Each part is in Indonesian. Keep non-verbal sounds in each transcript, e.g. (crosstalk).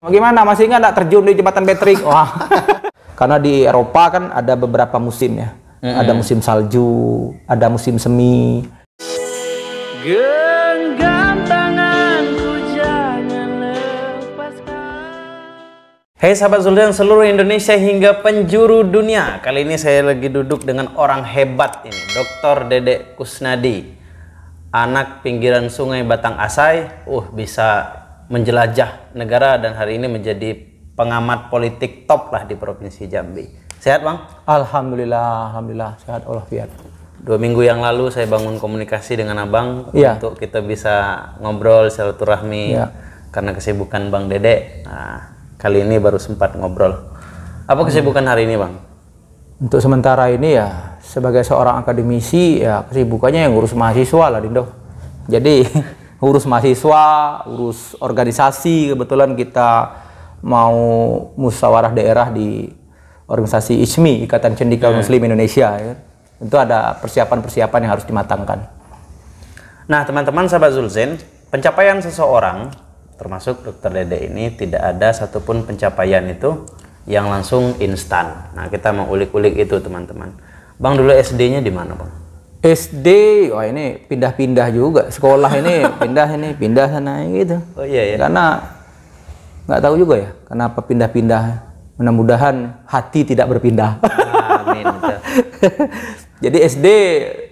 Bagaimana? Masih ingat nggak terjun di jembatan Patrick? (laughs) Wah. Karena di Eropa kan ada beberapa musim ya. Mm-hmm. Ada musim salju, ada musim semi. Genggam tanganku jangan lepaskan. Hey sahabat Zuldan seluruh Indonesia hingga penjuru dunia. Kali ini saya lagi duduk dengan orang hebat ini, Dr. Dedek Kusnadi. Anak pinggiran sungai Batang Asai, uh bisa menjelajah negara dan hari ini menjadi pengamat politik top lah di Provinsi Jambi. Sehat Bang? Alhamdulillah, Alhamdulillah sehat Allah fiat. Dua minggu yang lalu saya bangun komunikasi dengan Abang ya. untuk kita bisa ngobrol silaturahmi ya. karena kesibukan Bang Dede. Nah, kali ini baru sempat ngobrol. Apa kesibukan hari ini Bang? Untuk sementara ini ya sebagai seorang akademisi ya kesibukannya yang ngurus mahasiswa lah Dindo. Jadi (laughs) urus mahasiswa, urus organisasi. Kebetulan kita mau musyawarah daerah di organisasi ISMI, Ikatan Cendika iya. Muslim Indonesia. Ya. Itu ada persiapan-persiapan yang harus dimatangkan. Nah, teman-teman sahabat Zulzen, pencapaian seseorang termasuk dokter Dede ini tidak ada satupun pencapaian itu yang langsung instan. Nah, kita mau ulik-ulik itu, teman-teman. Bang dulu SD-nya di mana, Bang? SD, wah ini pindah-pindah juga. Sekolah ini (laughs) pindah ini pindah sana gitu. Oh iya ya. Karena nggak tahu juga ya kenapa pindah-pindah. Mudah-mudahan hati tidak berpindah. Amin. (laughs) Jadi SD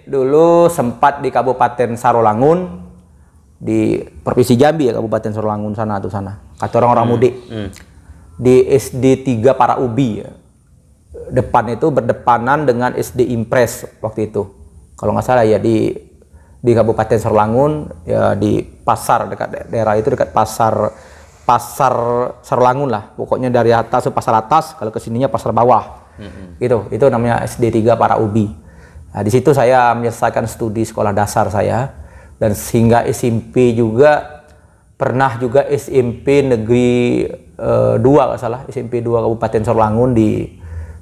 dulu sempat di Kabupaten Sarolangun di Provinsi Jambi ya Kabupaten Sarolangun sana atau sana. Kata orang-orang hmm. mudik. Hmm. Di SD 3 Para Ubi ya. Depan itu berdepanan dengan SD Impres waktu itu kalau nggak salah ya di di Kabupaten Serlangun ya di pasar dekat daerah itu dekat pasar pasar Serlangun lah pokoknya dari atas ke pasar atas kalau kesininya pasar bawah mm-hmm. gitu itu namanya SD 3 para ubi nah, di situ saya menyelesaikan studi sekolah dasar saya dan sehingga SMP juga pernah juga SMP negeri e, eh, 2 nggak salah SMP 2 Kabupaten Serlangun di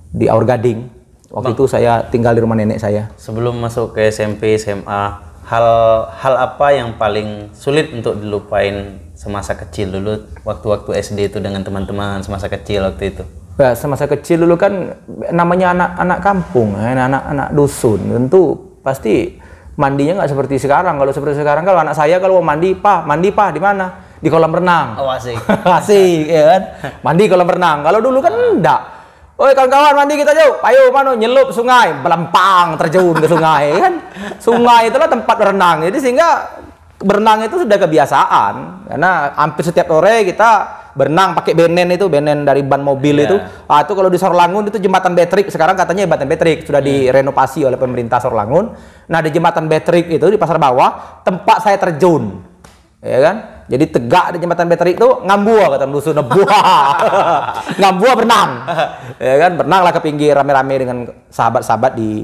di Aurgading. Waktu Bang, itu saya tinggal di rumah nenek saya. Sebelum masuk ke SMP, SMA, hal hal apa yang paling sulit untuk dilupain semasa kecil dulu waktu-waktu SD itu dengan teman-teman semasa kecil waktu itu? Ya, semasa kecil dulu kan namanya anak-anak kampung, anak-anak eh, dusun, tentu pasti mandinya nggak seperti sekarang. Kalau seperti sekarang kalau anak saya kalau mau mandi, "Pa, mandi, Pa, di mana?" Di kolam renang. Oh, asik. (laughs) asik, ya kan? Mandi kolam renang. Kalau dulu kan enggak ah. Oi kawan-kawan mandi kita yuk. Payo mano nyelup sungai, belempang terjun ke sungai (laughs) kan. Sungai itulah tempat berenang. Jadi sehingga berenang itu sudah kebiasaan karena hampir setiap sore kita berenang pakai benen itu benen dari ban mobil yeah. itu ah itu kalau di Sorlangun itu jembatan Betrik sekarang katanya jembatan Betrik sudah yeah. direnovasi oleh pemerintah Sorlangun nah di jembatan Betrik itu di pasar bawah tempat saya terjun ya kan? Jadi tegak di jembatan Betri itu ngambua kata dusun nebua. (laughs) ngambua berenang. ya kan berenanglah ke pinggir rame-rame dengan sahabat-sahabat di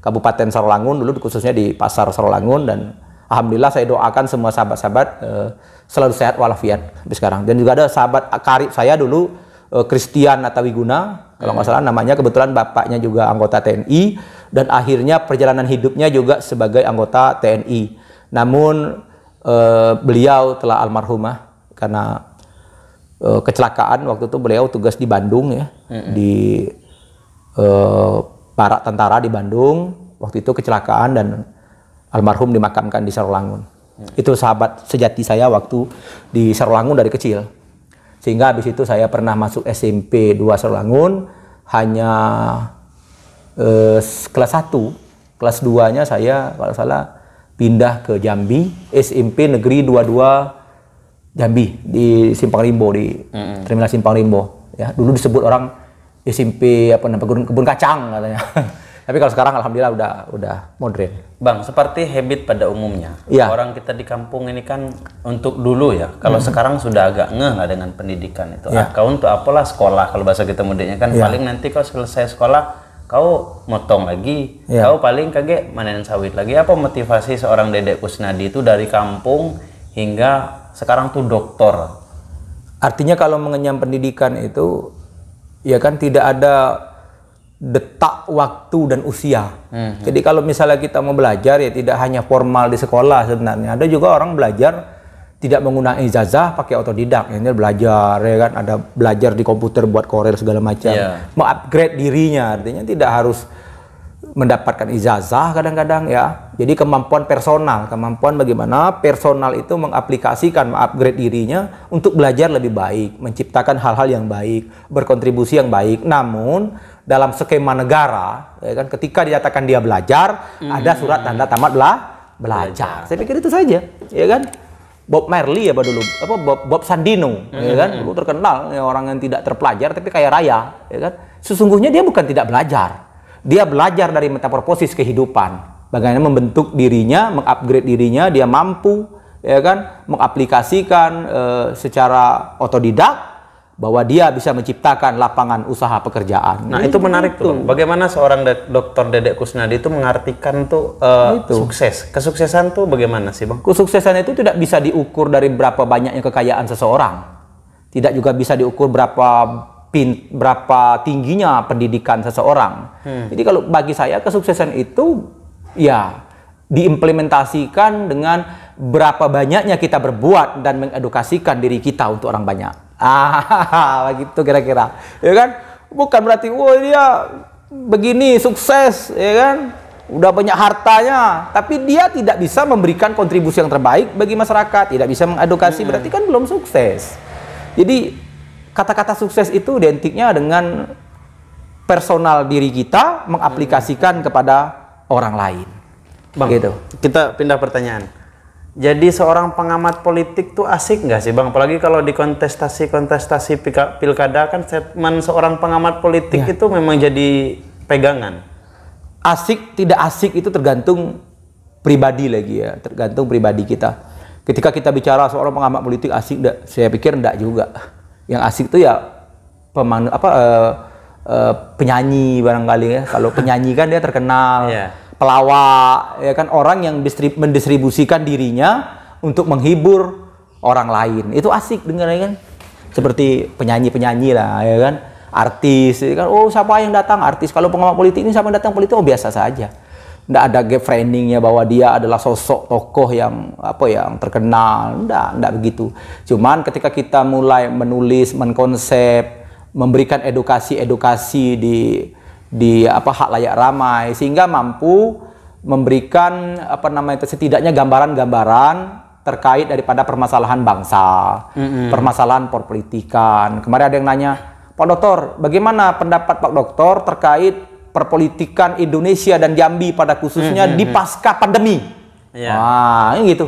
Kabupaten Sarolangun dulu khususnya di Pasar Sarolangun dan alhamdulillah saya doakan semua sahabat-sahabat uh, selalu sehat walafiat sampai sekarang. Dan juga ada sahabat karib saya dulu eh, Christian Natawiguna kalau nggak hmm. salah namanya kebetulan bapaknya juga anggota TNI dan akhirnya perjalanan hidupnya juga sebagai anggota TNI. Namun Eh, beliau telah almarhumah karena e, kecelakaan waktu itu beliau tugas di Bandung ya mm -hmm. di e, eh, para tentara di Bandung waktu itu kecelakaan dan almarhum dimakamkan di Sarolangun mm. itu sahabat sejati saya waktu di Sarolangun dari kecil sehingga habis itu saya pernah masuk SMP 2 Sarolangun hanya e, kelas 1 kelas 2 nya saya kalau salah pindah ke Jambi, SMP Negeri 22 Jambi di Simpang Rimbo di Terminal Simpang Rimbo. Ya, dulu disebut orang SMP apa namanya kebun, kacang katanya. (laughs) Tapi kalau sekarang alhamdulillah udah udah modern. Bang, seperti habit pada umumnya. Ya. Orang kita di kampung ini kan untuk dulu ya. Kalau hmm. sekarang sudah agak ngeh lah dengan pendidikan itu. Ya. kau untuk apalah sekolah kalau bahasa kita mudiknya kan ya. paling nanti kalau selesai sekolah kau motong lagi ya. kau paling kaget manen sawit lagi apa motivasi seorang dedek Kusnadi itu dari kampung hingga sekarang tuh dokter artinya kalau mengenyam pendidikan itu ya kan tidak ada detak waktu dan usia -hmm. jadi kalau misalnya kita mau belajar ya tidak hanya formal di sekolah sebenarnya ada juga orang belajar tidak menggunakan ijazah pakai otodidak ini belajar ya kan ada belajar di komputer buat korel segala macam yeah. mengupgrade dirinya artinya tidak harus mendapatkan ijazah kadang-kadang ya jadi kemampuan personal kemampuan bagaimana personal itu mengaplikasikan mengupgrade dirinya untuk belajar lebih baik menciptakan hal-hal yang baik berkontribusi yang baik namun dalam skema negara ya kan ketika dinyatakan dia belajar mm -hmm. ada surat tanda tamat bela belajar. belajar saya pikir itu saja ya kan Bob Marley apa dulu apa Bob, Bob Sandino ya hmm. kan dulu hmm. terkenal ya, orang yang tidak terpelajar tapi kaya raya ya kan sesungguhnya dia bukan tidak belajar dia belajar dari metamorfosis kehidupan bagaimana membentuk dirinya mengupgrade dirinya dia mampu ya kan mengaplikasikan eh, secara otodidak bahwa dia bisa menciptakan lapangan usaha pekerjaan. Nah, itu menarik tuh. Bagaimana seorang dokter Dedek Kusnadi itu mengartikan tuh uh, itu. sukses. Kesuksesan tuh bagaimana sih, Bang? Kesuksesan itu tidak bisa diukur dari berapa banyaknya kekayaan seseorang. Tidak juga bisa diukur berapa pin, berapa tingginya pendidikan seseorang. Hmm. Jadi kalau bagi saya kesuksesan itu ya diimplementasikan dengan berapa banyaknya kita berbuat dan mengedukasikan diri kita untuk orang banyak. Ah, begitu (laughs) kira-kira. Ya kan? Bukan berarti wah dia begini sukses, ya kan? Udah banyak hartanya, tapi dia tidak bisa memberikan kontribusi yang terbaik bagi masyarakat, tidak bisa mengedukasi, hmm. berarti kan belum sukses. Jadi kata-kata sukses itu identiknya dengan personal diri kita mengaplikasikan hmm. kepada orang lain. Bang, gitu. kita pindah pertanyaan jadi seorang pengamat politik tuh asik nggak sih bang? Apalagi kalau di kontestasi kontestasi pilkada kan statement seorang pengamat politik ya. itu memang jadi pegangan. Asik tidak asik itu tergantung pribadi lagi ya, tergantung pribadi kita. Ketika kita bicara seorang pengamat politik asik enggak, saya pikir enggak juga. Yang asik itu ya pemanu apa uh, uh, penyanyi barangkali ya. Kalau penyanyi kan dia terkenal. Yeah pelawak, ya kan orang yang mendistribusikan dirinya untuk menghibur orang lain. Itu asik dengar ya kan. Seperti penyanyi-penyanyi lah ya kan, artis ya kan. Oh, siapa yang datang artis? Kalau pengamat politik ini siapa yang datang politik? Oh, biasa saja. Tidak ada gap framingnya bahwa dia adalah sosok tokoh yang apa yang terkenal. Tidak, tidak begitu. Cuman ketika kita mulai menulis, mengkonsep, memberikan edukasi-edukasi di di apa hak layak ramai sehingga mampu memberikan apa namanya setidaknya gambaran-gambaran terkait daripada permasalahan bangsa, mm-hmm. permasalahan perpolitikan. Kemarin ada yang nanya, Pak Dokter, bagaimana pendapat Pak Dokter terkait perpolitikan Indonesia dan Jambi pada khususnya mm-hmm. di pasca pandemi? Yeah. Iya. Nah, gitu.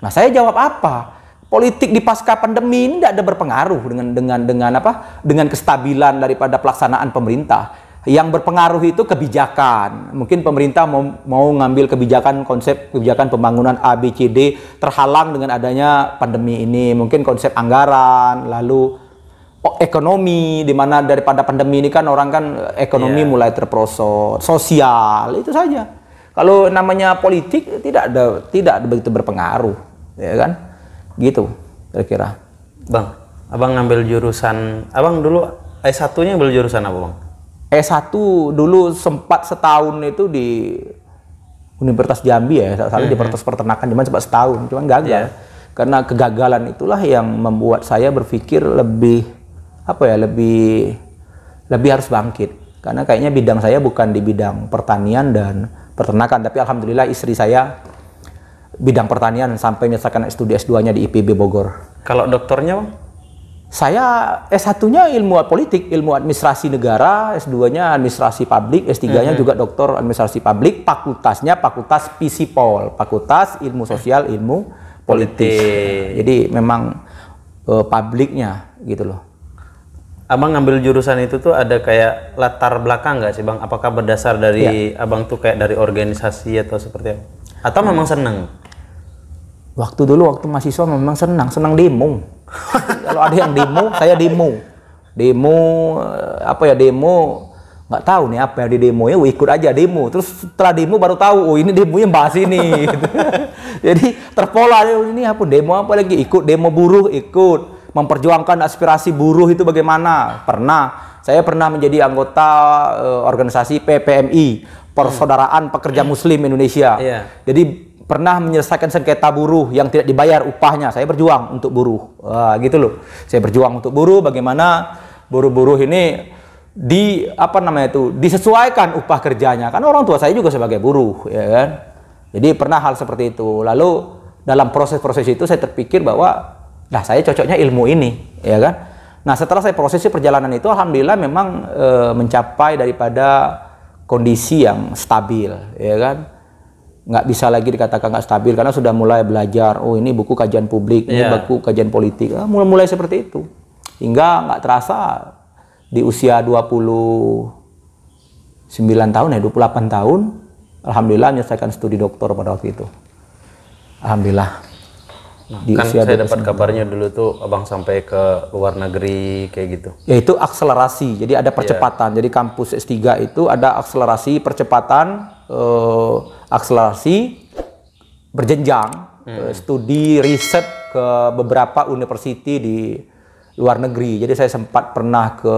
Nah, saya jawab apa? Politik di pasca pandemi ini tidak ada berpengaruh dengan dengan dengan apa? Dengan kestabilan daripada pelaksanaan pemerintah yang berpengaruh itu kebijakan. Mungkin pemerintah mau, mau ngambil kebijakan konsep kebijakan pembangunan A, B, C, D terhalang dengan adanya pandemi ini. Mungkin konsep anggaran, lalu ekonomi di mana daripada pandemi ini kan orang kan ekonomi yeah. mulai terperosot, sosial itu saja. Kalau namanya politik tidak ada tidak begitu berpengaruh, ya kan? Gitu kira-kira. Bang, Abang ngambil jurusan Abang dulu S1-nya ambil jurusan apa, Bang? S1 dulu sempat setahun itu di Universitas Jambi ya, saat mm di Universitas hmm, hmm. Pertanakan, cuma sempat setahun, cuman gagal. Yeah. Karena kegagalan itulah yang membuat saya berpikir lebih apa ya, lebih lebih harus bangkit. Karena kayaknya bidang saya bukan di bidang pertanian dan peternakan, tapi alhamdulillah istri saya bidang pertanian sampai menyelesaikan studi s S2-nya di IPB Bogor. Kalau dokternya, saya eh, S1-nya ilmu politik, ilmu administrasi negara, S2-nya administrasi publik, S3-nya hmm. juga doktor administrasi publik, fakultasnya fakultas PSIPOL, fakultas ilmu sosial, ilmu politik. politik. Jadi memang uh, publiknya gitu loh. Abang ngambil jurusan itu tuh ada kayak latar belakang nggak sih Bang? Apakah berdasar dari ya. Abang tuh kayak dari organisasi atau seperti apa? Atau hmm. memang seneng? Waktu dulu waktu mahasiswa memang senang, senang demo kalau ada yang demo saya demo demo eh, apa ya demo nggak tahu nih apa yang di demo ya ikut aja demo terus setelah demo baru tahu oh ini demonya bahas ini (laughs) jadi terpola ya, oh, ini apa demo apa lagi ikut demo buruh ikut memperjuangkan aspirasi buruh itu bagaimana pernah saya pernah menjadi anggota uh, organisasi PPMI Persaudaraan Pekerja Muslim Indonesia yeah. jadi pernah menyelesaikan sengketa buruh yang tidak dibayar upahnya. Saya berjuang untuk buruh. Wah, gitu loh. Saya berjuang untuk buruh bagaimana buruh-buruh ini di apa namanya itu disesuaikan upah kerjanya. Kan orang tua saya juga sebagai buruh, ya kan. Jadi pernah hal seperti itu. Lalu dalam proses-proses itu saya terpikir bahwa nah saya cocoknya ilmu ini, ya kan. Nah, setelah saya prosesi perjalanan itu alhamdulillah memang e, mencapai daripada kondisi yang stabil, ya kan nggak bisa lagi dikatakan nggak stabil karena sudah mulai belajar oh ini buku kajian publik yeah. ini iya. buku kajian politik nah, mulai mulai seperti itu hingga nggak terasa di usia 29 tahun ya eh, 28 tahun alhamdulillah menyelesaikan studi doktor pada waktu itu alhamdulillah nah, di kan usia saya dapat kabarnya dulu tuh abang sampai ke luar negeri kayak gitu ya itu akselerasi jadi ada iya. percepatan yeah. jadi kampus S3 itu ada akselerasi percepatan uh, akselerasi berjenjang hmm. Eh, studi riset ke beberapa universiti di luar negeri. Jadi saya sempat pernah ke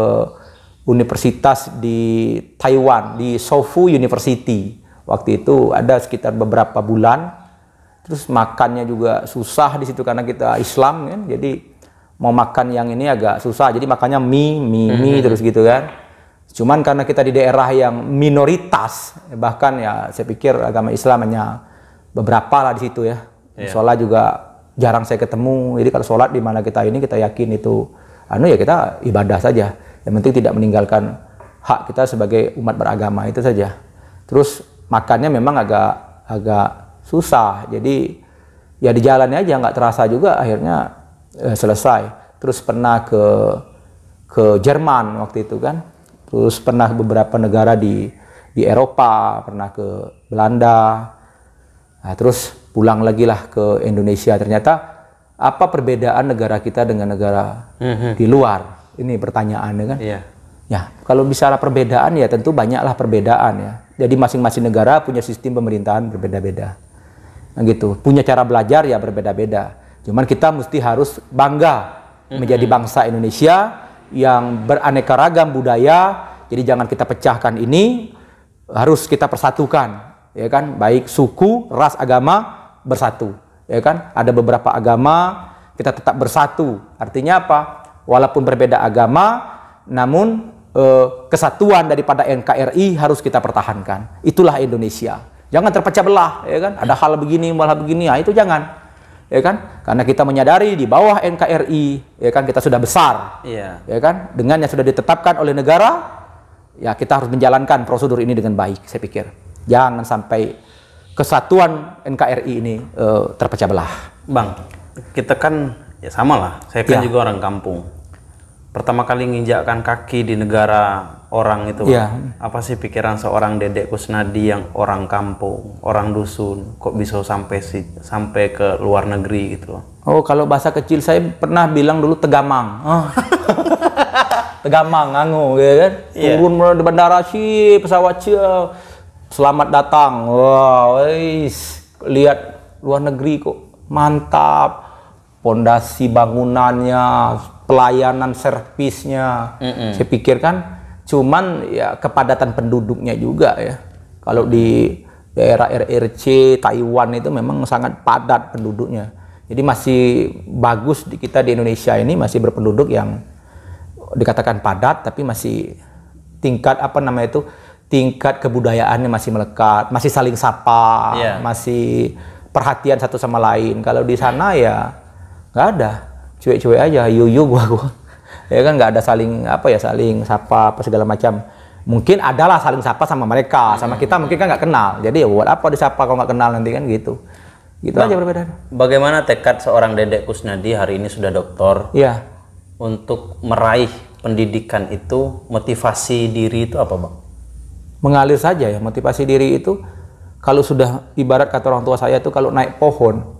universitas di Taiwan di Sofu University. Waktu itu ada sekitar beberapa bulan. Terus makannya juga susah di situ karena kita Islam kan. Jadi mau makan yang ini agak susah. Jadi makannya mie, mie, mie hmm. terus gitu kan Cuman karena kita di daerah yang minoritas, bahkan ya saya pikir agama Islam hanya beberapa lah di situ ya. Yeah. Sholat juga jarang saya ketemu. Jadi kalau sholat di mana kita ini kita yakin itu, anu ya kita ibadah saja. Yang penting tidak meninggalkan hak kita sebagai umat beragama itu saja. Terus makannya memang agak agak susah. Jadi ya di jalannya aja nggak terasa juga akhirnya eh, selesai. Terus pernah ke ke Jerman waktu itu kan terus pernah beberapa negara di di Eropa pernah ke Belanda nah, terus pulang lagi lah ke Indonesia ternyata apa perbedaan negara kita dengan negara mm-hmm. di luar ini pertanyaan ya kan yeah. ya kalau bicara perbedaan ya tentu banyaklah perbedaan ya jadi masing-masing negara punya sistem pemerintahan berbeda-beda nah, gitu punya cara belajar ya berbeda-beda cuman kita mesti harus bangga mm-hmm. menjadi bangsa Indonesia yang beraneka ragam budaya. Jadi jangan kita pecahkan ini, harus kita persatukan, ya kan? Baik suku, ras, agama bersatu, ya kan? Ada beberapa agama kita tetap bersatu. Artinya apa? Walaupun berbeda agama, namun eh, kesatuan daripada NKRI harus kita pertahankan. Itulah Indonesia. Jangan terpecah belah, ya kan? Ada hal begini, malah begini, ya, itu jangan ya kan? Karena kita menyadari di bawah NKRI, ya kan kita sudah besar, yeah. ya kan? Dengan yang sudah ditetapkan oleh negara, ya kita harus menjalankan prosedur ini dengan baik. Saya pikir jangan sampai kesatuan NKRI ini uh, terpecah belah. Bang, kita kan ya sama lah. Saya kan yeah. juga orang kampung pertama kali nginjakkan kaki di negara orang itu ya. apa sih pikiran seorang dedek Kusnadi yang orang kampung orang dusun kok bisa sampai sih sampai ke luar negeri gitu oh kalau bahasa kecil saya pernah bilang dulu tegamang oh. (laughs) tegamang ngangu ya kan yeah. turun di bandara sih pesawat cia ya. selamat datang wow eis. lihat luar negeri kok mantap pondasi bangunannya pelayanan servisnya. Mm -hmm. Saya pikirkan cuman ya kepadatan penduduknya juga ya. Kalau di daerah RRC Taiwan itu memang sangat padat penduduknya. Jadi masih bagus di kita di Indonesia ini masih berpenduduk yang dikatakan padat tapi masih tingkat apa namanya itu tingkat kebudayaannya masih melekat, masih saling sapa, yeah. masih perhatian satu sama lain. Kalau di sana ya nggak ada cuek-cuek aja yuyu gua gua ya kan nggak ada saling apa ya saling sapa apa segala macam mungkin adalah saling sapa sama mereka sama kita mungkin kan nggak kenal jadi ya buat apa disapa kalau nggak kenal nanti kan gitu gitu nah, aja perbedaan bagaimana tekad seorang dedek Kusnadi hari ini sudah doktor ya untuk meraih pendidikan itu motivasi diri itu apa Bang mengalir saja ya motivasi diri itu kalau sudah ibarat kata orang tua saya itu kalau naik pohon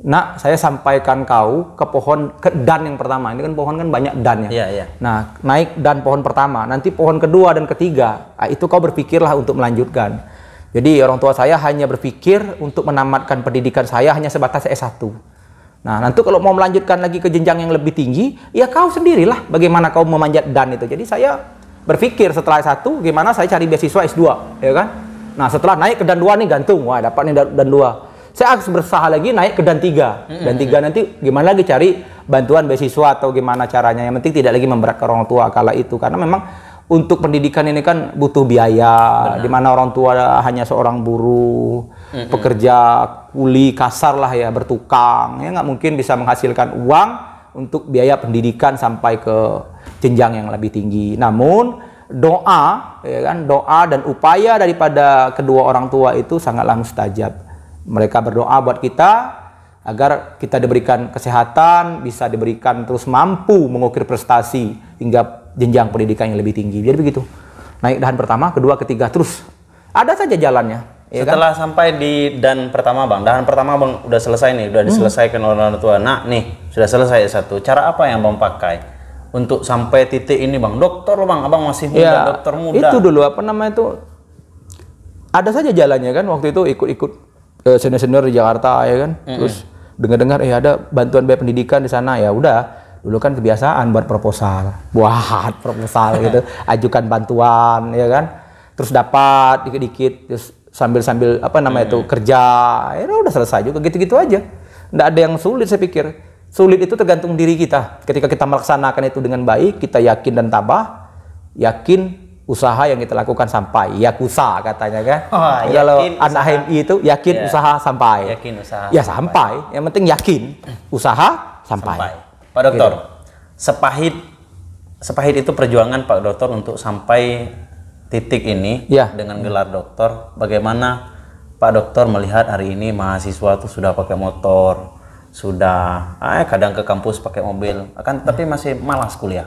Nak, saya sampaikan kau ke pohon ke dan yang pertama. Ini kan pohon kan banyak dan ya. Iya, iya. Nah, naik dan pohon pertama, nanti pohon kedua dan ketiga. Nah, itu kau berpikirlah untuk melanjutkan. Jadi orang tua saya hanya berpikir untuk menamatkan pendidikan saya hanya sebatas S1. Nah, nanti kalau mau melanjutkan lagi ke jenjang yang lebih tinggi, ya kau sendirilah bagaimana kau memanjat dan itu. Jadi saya berpikir setelah S1 gimana saya cari beasiswa S2, ya kan? Nah, setelah naik ke dan dua nih gantung, wah dapat nih dan dua saya harus bersahabat lagi naik ke dan tiga dan tiga nanti gimana lagi cari bantuan beasiswa atau gimana caranya yang penting tidak lagi memberatkan orang tua kala itu karena memang untuk pendidikan ini kan butuh biaya di mana orang tua hanya seorang buruh mm -hmm. pekerja kuli kasar lah ya bertukang ya nggak mungkin bisa menghasilkan uang untuk biaya pendidikan sampai ke jenjang yang lebih tinggi namun doa ya kan doa dan upaya daripada kedua orang tua itu sangatlah mustajab mereka berdoa buat kita agar kita diberikan kesehatan, bisa diberikan terus mampu mengukir prestasi hingga jenjang pendidikan yang lebih tinggi. Jadi begitu. Naik dahan pertama, kedua, ketiga terus. Ada saja jalannya. Ya kan? Setelah kan? sampai di dan pertama bang, dahan pertama bang udah selesai nih, udah hmm. diselesaikan oleh orang tua. Nah nih sudah selesai satu. Cara apa yang bang pakai untuk sampai titik ini bang? Dokter bang, abang masih muda, ya, dokter muda. Itu dulu apa namanya itu? Ada saja jalannya kan waktu itu ikut-ikut Eh, senior-senior di Jakarta ya kan. Mm-hmm. Terus dengar-dengar eh ada bantuan biaya pendidikan di sana ya udah dulu kan kebiasaan buat proposal buat (laughs) proposal gitu (laughs) ajukan bantuan ya kan terus dapat dikit-dikit terus sambil-sambil apa namanya itu kerja ya udah selesai juga gitu-gitu aja nggak ada yang sulit saya pikir sulit itu tergantung diri kita ketika kita melaksanakan itu dengan baik kita yakin dan tabah yakin usaha yang kita lakukan sampai yakusa katanya kan oh, kalau anak HMI itu yakin ya. usaha sampai yakin usaha ya sampai. sampai yang penting yakin usaha sampai, sampai. Pak Dokter gitu. sepahit sepahit itu perjuangan Pak Dokter untuk sampai titik ini ya. dengan gelar dokter bagaimana Pak Dokter melihat hari ini mahasiswa itu sudah pakai motor sudah eh, kadang ke kampus pakai mobil akan tapi masih malas kuliah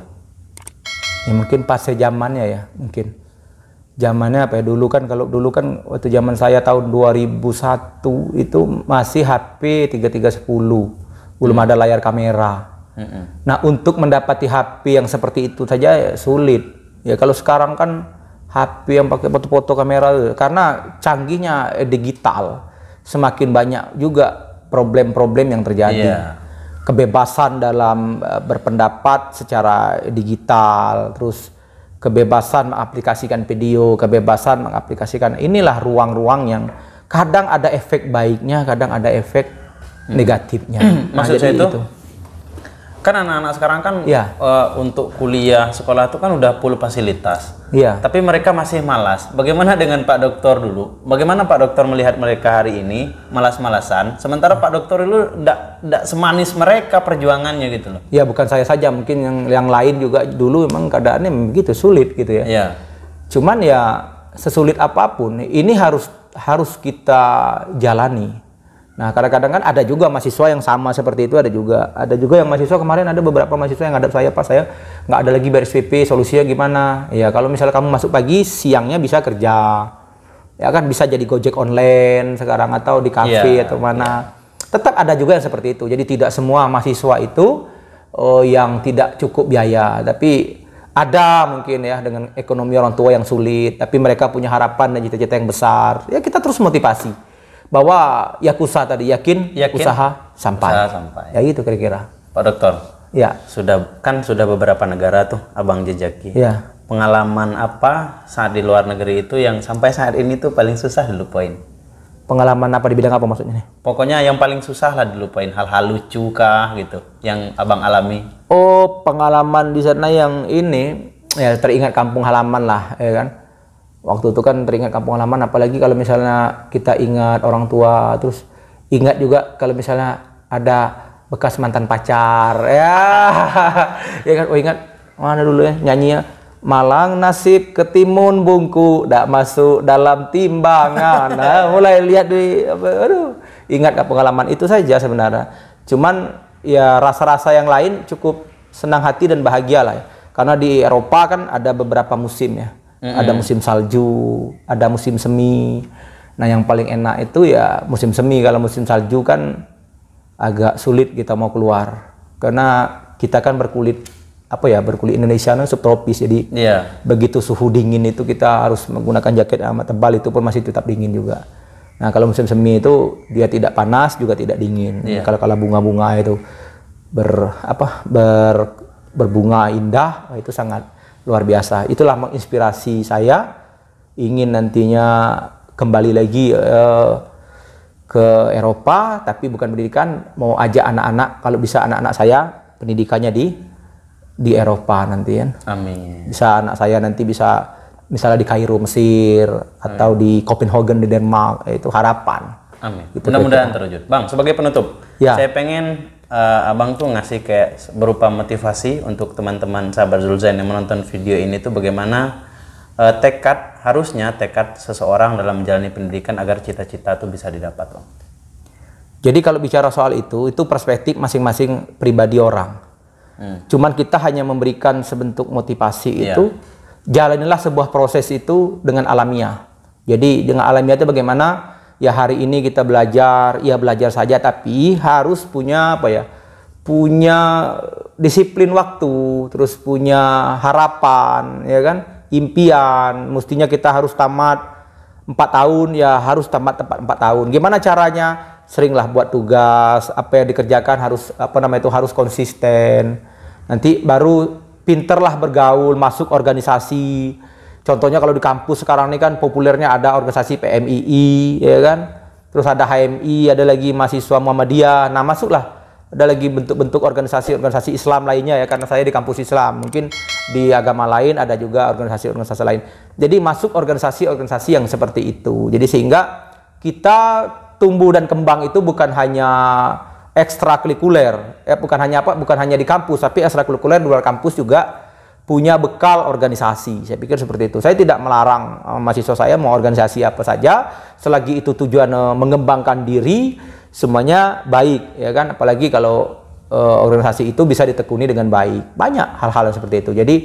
ya mungkin pas zamannya ya mungkin zamannya apa ya dulu kan kalau dulu kan waktu zaman saya tahun 2001 itu masih HP 3310 belum hmm. ada layar kamera hmm. nah untuk mendapati HP yang seperti itu saja ya, sulit ya kalau sekarang kan HP yang pakai foto-foto kamera karena canggihnya eh, digital semakin banyak juga problem-problem yang terjadi yeah kebebasan dalam eh, berpendapat secara digital, terus kebebasan mengaplikasikan video, kebebasan mengaplikasikan inilah ruang-ruang yang kadang ada efek baiknya, kadang ada efek hmm. negatifnya. Hmm. Nah, Maksud nah, saya itu, itu kan anak-anak sekarang kan ya. uh, untuk kuliah sekolah itu kan udah full fasilitas. Iya. Tapi mereka masih malas. Bagaimana dengan Pak Dokter dulu? Bagaimana Pak Dokter melihat mereka hari ini malas-malasan, sementara Pak Dokter dulu tidak semanis mereka perjuangannya gitu loh. Ya bukan saya saja, mungkin yang yang lain juga dulu memang keadaannya begitu sulit gitu ya. Iya. Cuman ya sesulit apapun ini harus harus kita jalani Nah, kadang-kadang kan ada juga mahasiswa yang sama seperti itu, ada juga. Ada juga yang mahasiswa kemarin ada beberapa mahasiswa yang ngadap saya, Pak, saya nggak ada lagi beres PP, solusinya gimana? Ya, kalau misalnya kamu masuk pagi, siangnya bisa kerja. Ya kan bisa jadi Gojek online sekarang atau di kafe yeah. atau mana. Iya. Tetap ada juga yang seperti itu. Jadi tidak semua mahasiswa itu uh, yang tidak cukup biaya, tapi ada mungkin ya dengan ekonomi orang tua yang sulit, tapi mereka punya harapan dan cita-cita yang besar. Ya kita terus motivasi bahwa yakusa tadi yakin, yakin usaha sampai. Usaha sampai. Ya itu kira-kira. Pak Dokter. Ya. Sudah kan sudah beberapa negara tuh Abang jejaki. Ya. Pengalaman apa saat di luar negeri itu yang sampai saat ini tuh paling susah dilupain? Pengalaman apa di bidang apa maksudnya? nih? Pokoknya yang paling susah lah dilupain hal-hal lucu kah gitu yang abang alami. Oh pengalaman di sana yang ini ya teringat kampung halaman lah ya kan waktu itu kan teringat kampung halaman apalagi kalau misalnya kita ingat orang tua terus ingat juga kalau misalnya ada bekas mantan pacar (laughs) ya ya kan oh ingat mana dulu ya nyanyinya Malang nasib ketimun bungku dak masuk dalam timbangan (laughs) nah, mulai lihat di aduh ingat pengalaman itu saja sebenarnya cuman ya rasa-rasa yang lain cukup senang hati dan bahagia lah ya. karena di Eropa kan ada beberapa musim ya hmm. ada musim salju, ada musim semi. Nah, yang paling enak itu ya musim semi. Kalau musim salju kan agak sulit kita mau keluar karena kita kan berkulit apa ya berkulit Indonesia kan subtropis jadi yeah. begitu suhu dingin itu kita harus menggunakan jaket amat tebal itu pun masih tetap dingin juga nah kalau musim semi itu dia tidak panas juga tidak dingin yeah. kalau kalau bunga-bunga itu ber apa ber berbunga indah itu sangat luar biasa. Itulah menginspirasi saya ingin nantinya kembali lagi uh, ke Eropa, tapi bukan pendidikan, mau ajak anak-anak, kalau bisa anak-anak saya pendidikannya di di Eropa nanti kan. Amin. Bisa anak saya nanti bisa misalnya di Kairo Mesir atau di Copenhagen di Denmark itu harapan. Amin. Gitu, Mudah-mudahan gitu. terwujud. Bang, sebagai penutup, ya. saya pengen uh, abang tuh ngasih kayak berupa motivasi untuk teman-teman sahabat Zulzain yang menonton video ini tuh bagaimana uh, tekad harusnya tekad seseorang dalam menjalani pendidikan agar cita-cita tuh bisa didapat bang. Jadi kalau bicara soal itu itu perspektif masing-masing pribadi orang. Hmm. Cuman kita hanya memberikan sebentuk motivasi yeah. itu jalanilah sebuah proses itu dengan alamiah. Jadi dengan alamiah itu bagaimana ya hari ini kita belajar, ya belajar saja tapi harus punya apa ya? punya disiplin waktu, terus punya harapan, ya kan? impian, mestinya kita harus tamat 4 tahun ya harus tamat tepat 4 tahun. Gimana caranya? Seringlah buat tugas, apa yang dikerjakan harus apa namanya itu harus konsisten. Nanti baru pinterlah bergaul, masuk organisasi, Contohnya kalau di kampus sekarang ini kan populernya ada organisasi PMII, ya kan? Terus ada HMI, ada lagi mahasiswa Muhammadiyah. Nah, masuklah ada lagi bentuk-bentuk organisasi-organisasi Islam lainnya ya karena saya di kampus Islam mungkin di agama lain ada juga organisasi-organisasi lain jadi masuk organisasi-organisasi yang seperti itu jadi sehingga kita tumbuh dan kembang itu bukan hanya ekstrakurikuler eh bukan hanya apa bukan hanya di kampus tapi ekstrakurikuler di luar kampus juga punya bekal organisasi. Saya pikir seperti itu. Saya tidak melarang uh, mahasiswa saya mau organisasi apa saja selagi itu tujuan uh, mengembangkan diri semuanya baik ya kan apalagi kalau uh, organisasi itu bisa ditekuni dengan baik. Banyak hal-hal seperti itu. Jadi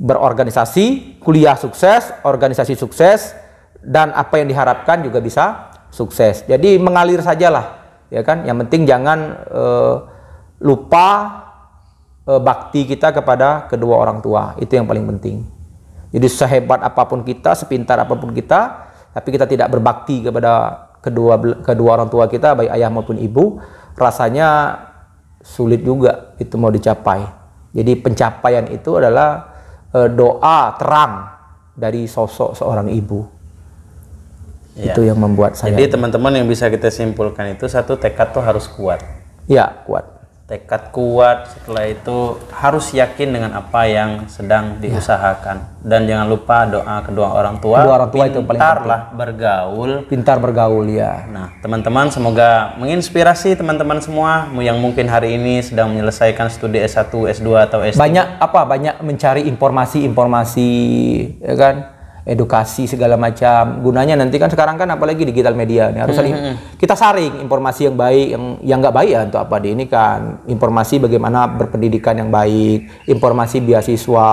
berorganisasi, kuliah sukses, organisasi sukses dan apa yang diharapkan juga bisa sukses. Jadi mengalir sajalah ya kan. Yang penting jangan uh, lupa Eh, bakti kita kepada kedua orang tua. Itu yang paling penting. Jadi sehebat apapun kita, sepintar apapun kita, tapi kita tidak berbakti kepada kedua kedua orang tua kita baik ayah maupun ibu, rasanya sulit juga itu mau dicapai. Jadi pencapaian itu adalah eh, doa terang dari sosok seorang ibu. Ya. Itu yang membuat saya. Jadi teman-teman yang bisa kita simpulkan itu satu tekad tuh harus kuat. Ya, kuat tekad kuat setelah itu harus yakin dengan apa yang sedang ya. diusahakan dan jangan lupa doa kedua orang tua kedua orang tua itu paling penting lah bergaul pintar bergaul ya nah teman-teman semoga menginspirasi teman-teman semua yang mungkin hari ini sedang menyelesaikan studi S1 S2 atau s banyak apa banyak mencari informasi-informasi ya kan edukasi segala macam gunanya nanti kan sekarang kan apalagi digital media ini harus hmm. kita saring informasi yang baik yang yang nggak baik ya untuk apa di ini kan informasi bagaimana berpendidikan yang baik informasi beasiswa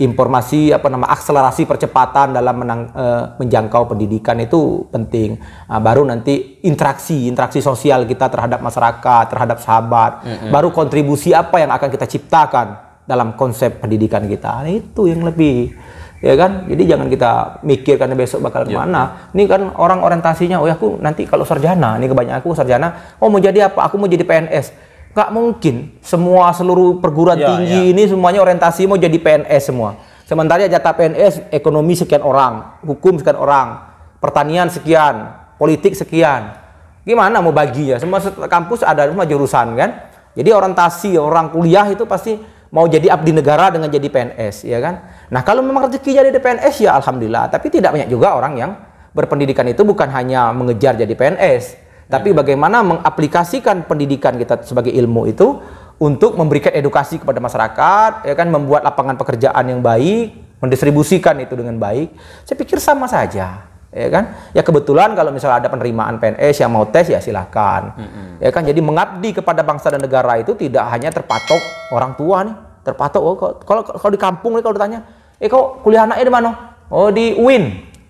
informasi apa nama akselerasi percepatan dalam menang, e, menjangkau pendidikan itu penting. Nah, baru nanti interaksi interaksi sosial kita terhadap masyarakat, terhadap sahabat. Mm -hmm. Baru kontribusi apa yang akan kita ciptakan dalam konsep pendidikan kita. Nah, itu yang lebih ya kan jadi jangan kita mikir karena besok bakal ya, kemana yeah. ini kan orang orientasinya oh ya aku nanti kalau sarjana ini kebanyakan aku sarjana oh mau jadi apa aku mau jadi PNS nggak mungkin semua seluruh perguruan yeah, tinggi yeah. ini semuanya orientasi mau jadi PNS semua sementara jatah PNS ekonomi sekian orang hukum sekian orang pertanian sekian politik sekian gimana mau bagi ya? semua kampus ada semua jurusan kan jadi orientasi orang kuliah itu pasti mau jadi abdi negara dengan jadi PNS, ya kan? Nah, kalau memang rezekinya jadi PNS ya alhamdulillah, tapi tidak banyak juga orang yang berpendidikan itu bukan hanya mengejar jadi PNS, tapi ya. bagaimana mengaplikasikan pendidikan kita sebagai ilmu itu untuk memberikan edukasi kepada masyarakat, ya kan membuat lapangan pekerjaan yang baik, mendistribusikan itu dengan baik. Saya pikir sama saja ya kan? Ya kebetulan kalau misalnya ada penerimaan PNS yang mau tes ya silahkan, mm-hmm. ya kan? Jadi mengabdi kepada bangsa dan negara itu tidak hanya terpatok orang tua nih, terpatok. Oh, kalau kalau di kampung nih kalau ditanya, eh kok kuliah anaknya di mana? Oh di UIN,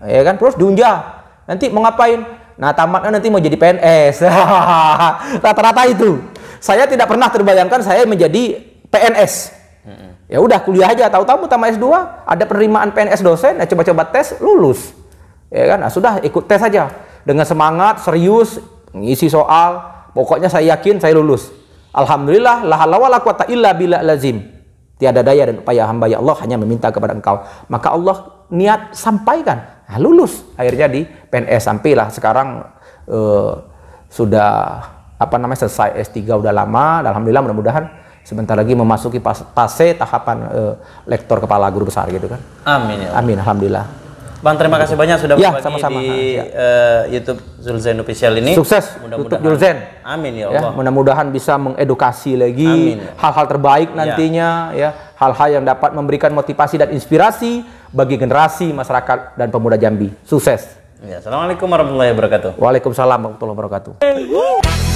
ya kan? Terus diunja, Nanti mau ngapain? Nah tamatnya nanti mau jadi PNS. (laughs) Rata-rata itu. Saya tidak pernah terbayangkan saya menjadi PNS. Ya udah kuliah aja, tahu-tahu tamat S2, ada penerimaan PNS dosen, nah coba-coba tes, lulus ya kan nah, sudah ikut tes saja dengan semangat serius ngisi soal pokoknya saya yakin saya lulus alhamdulillah la hawla wala quwata illa billah lazim tiada daya dan upaya hamba ya Allah hanya meminta kepada engkau maka Allah niat sampaikan nah, lulus akhirnya di PNS sampailah sekarang eh, sudah apa namanya selesai S3 udah lama alhamdulillah mudah-mudahan sebentar lagi memasuki fase tahapan eh, lektor kepala guru besar gitu kan amin ya amin alhamdulillah Bang terima kasih banyak sudah ya, berbagi sama -sama. di ya. uh, YouTube Zulzen Official ini. Sukses Mudah YouTube Zulzen. Amin ya, ya Allah. Ya, mudah-mudahan bisa mengedukasi lagi hal-hal terbaik ya. nantinya ya, hal-hal yang dapat memberikan motivasi dan inspirasi bagi generasi masyarakat dan pemuda Jambi. Sukses. Ya, Assalamualaikum warahmatullahi wabarakatuh. Waalaikumsalam warahmatullahi wabarakatuh.